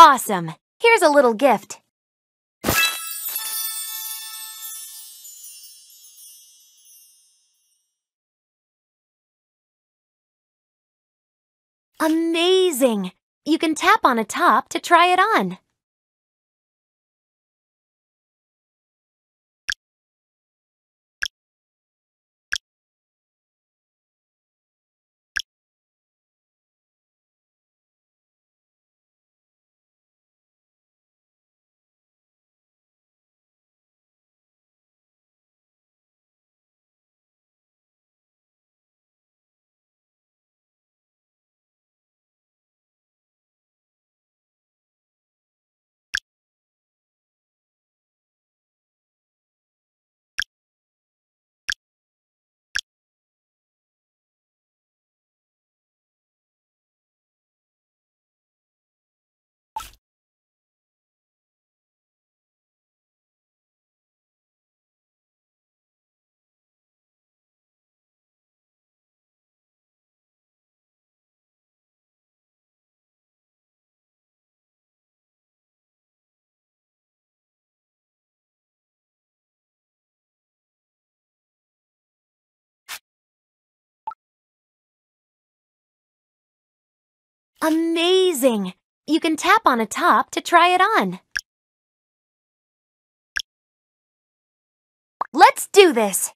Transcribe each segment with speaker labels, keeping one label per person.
Speaker 1: Awesome! Here's a little gift. Amazing! You can tap on a top to try it on. Amazing! You can tap on a top to try it on. Let's do this!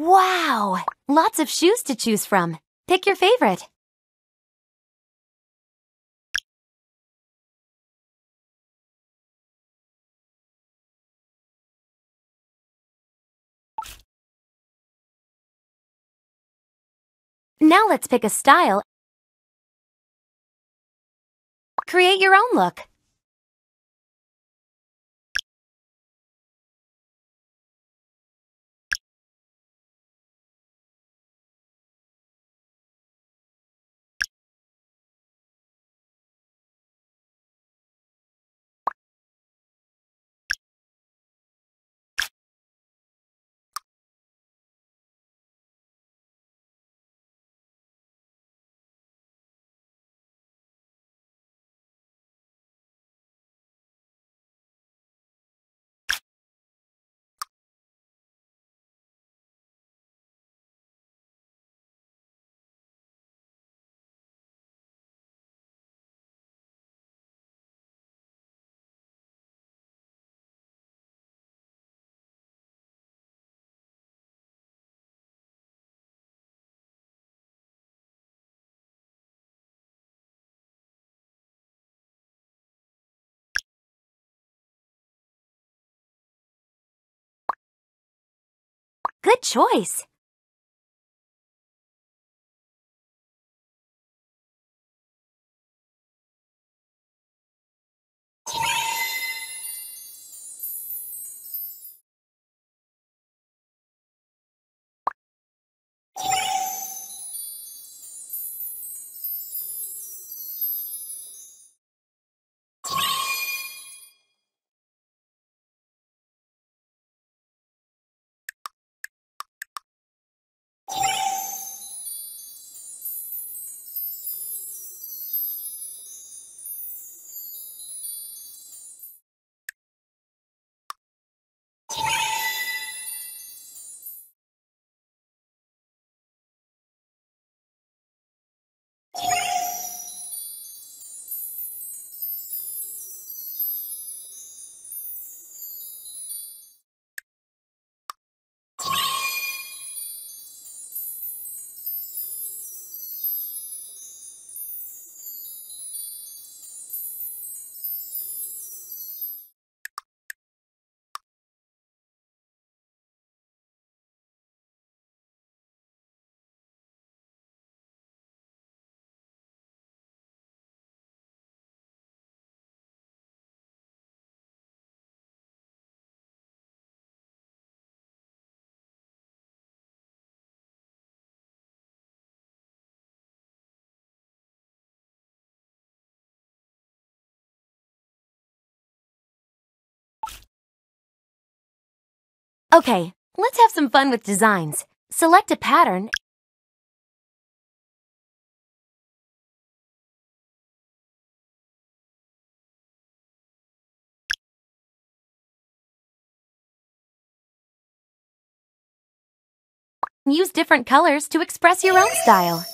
Speaker 1: Wow! Lots of shoes to choose from. Pick your favorite. Now let's pick a style. Create your own look. Good choice! Okay, let's have some fun with designs. Select a pattern Use different colors to express your own style.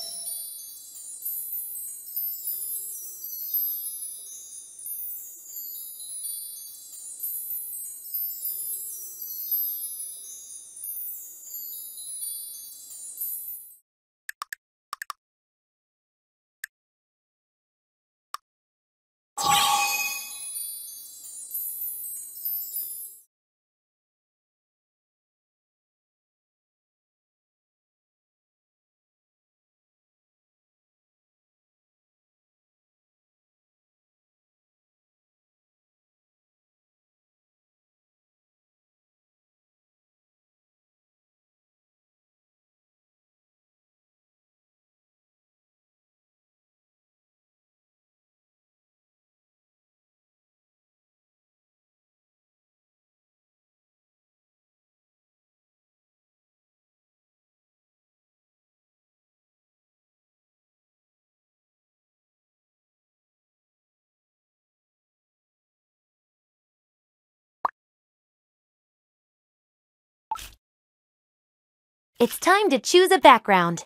Speaker 1: It's time to choose a background.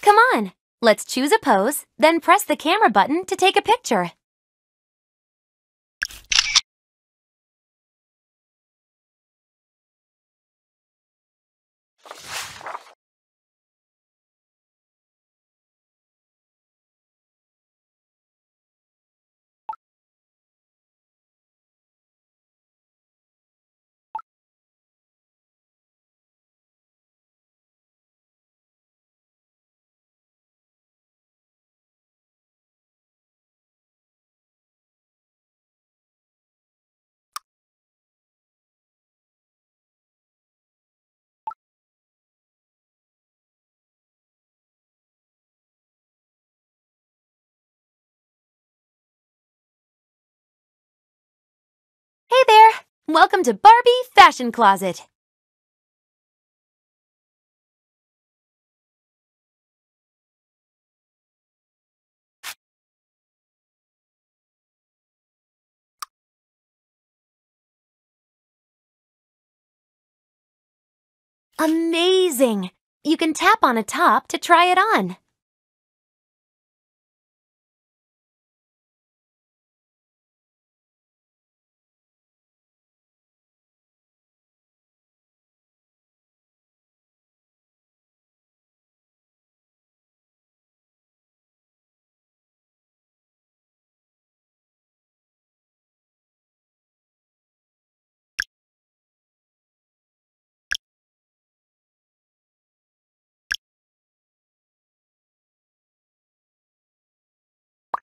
Speaker 1: Come on, let's choose a pose, then press the camera button to take a picture. Welcome to Barbie Fashion Closet. Amazing! You can tap on a top to try it on.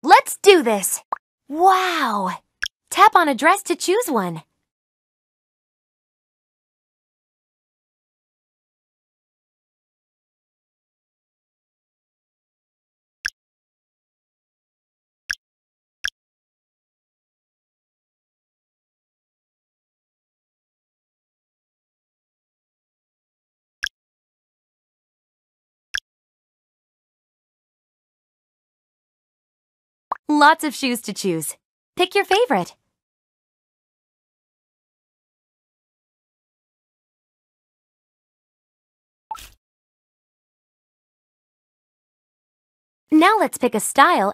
Speaker 1: Let's do this! Wow! Tap on a dress to choose one. lots of shoes to choose. Pick your favorite. Now let's pick a style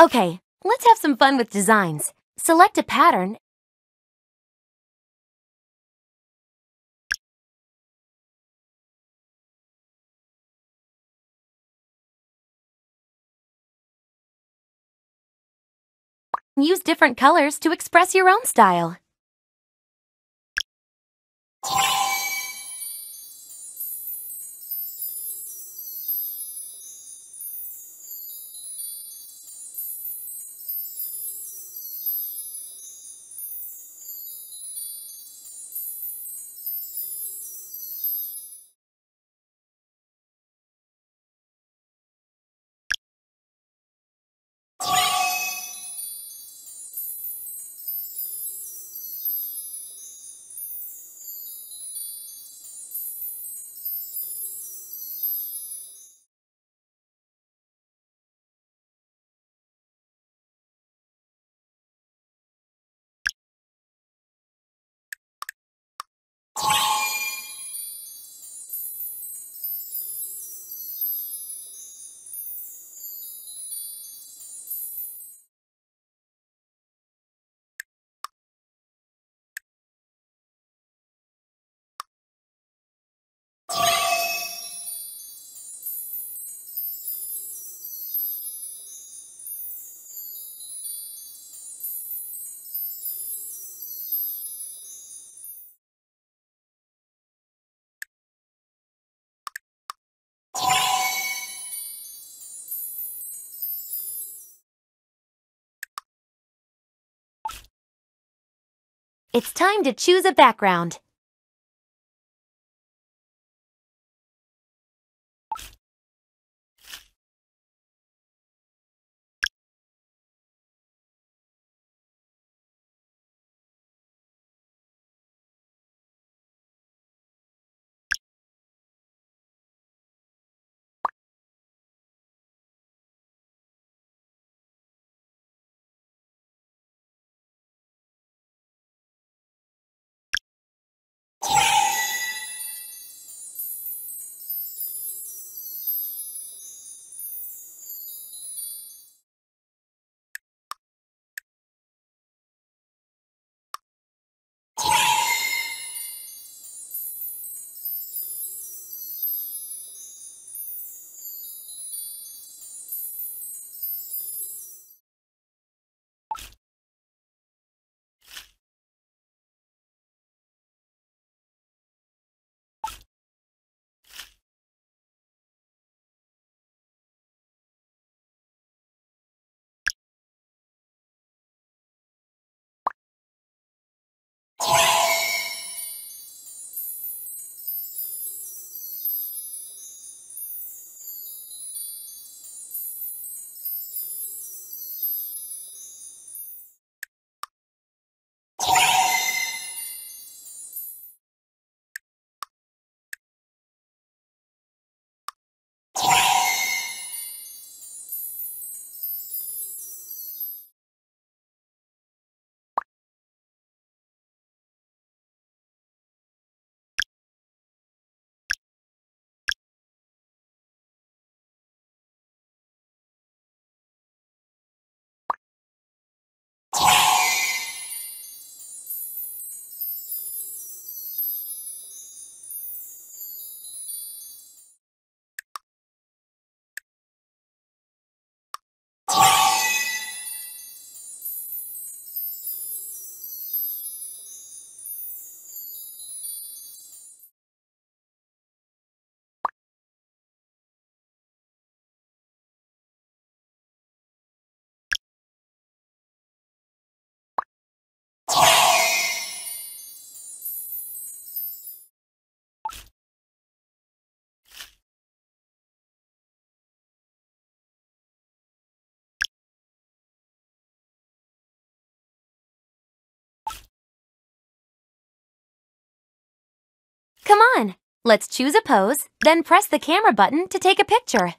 Speaker 1: Okay, let's have some fun with designs. Select a pattern Use different colors to express your own style. It's time to choose a background. Come on, let's choose a pose, then press the camera button to take a picture.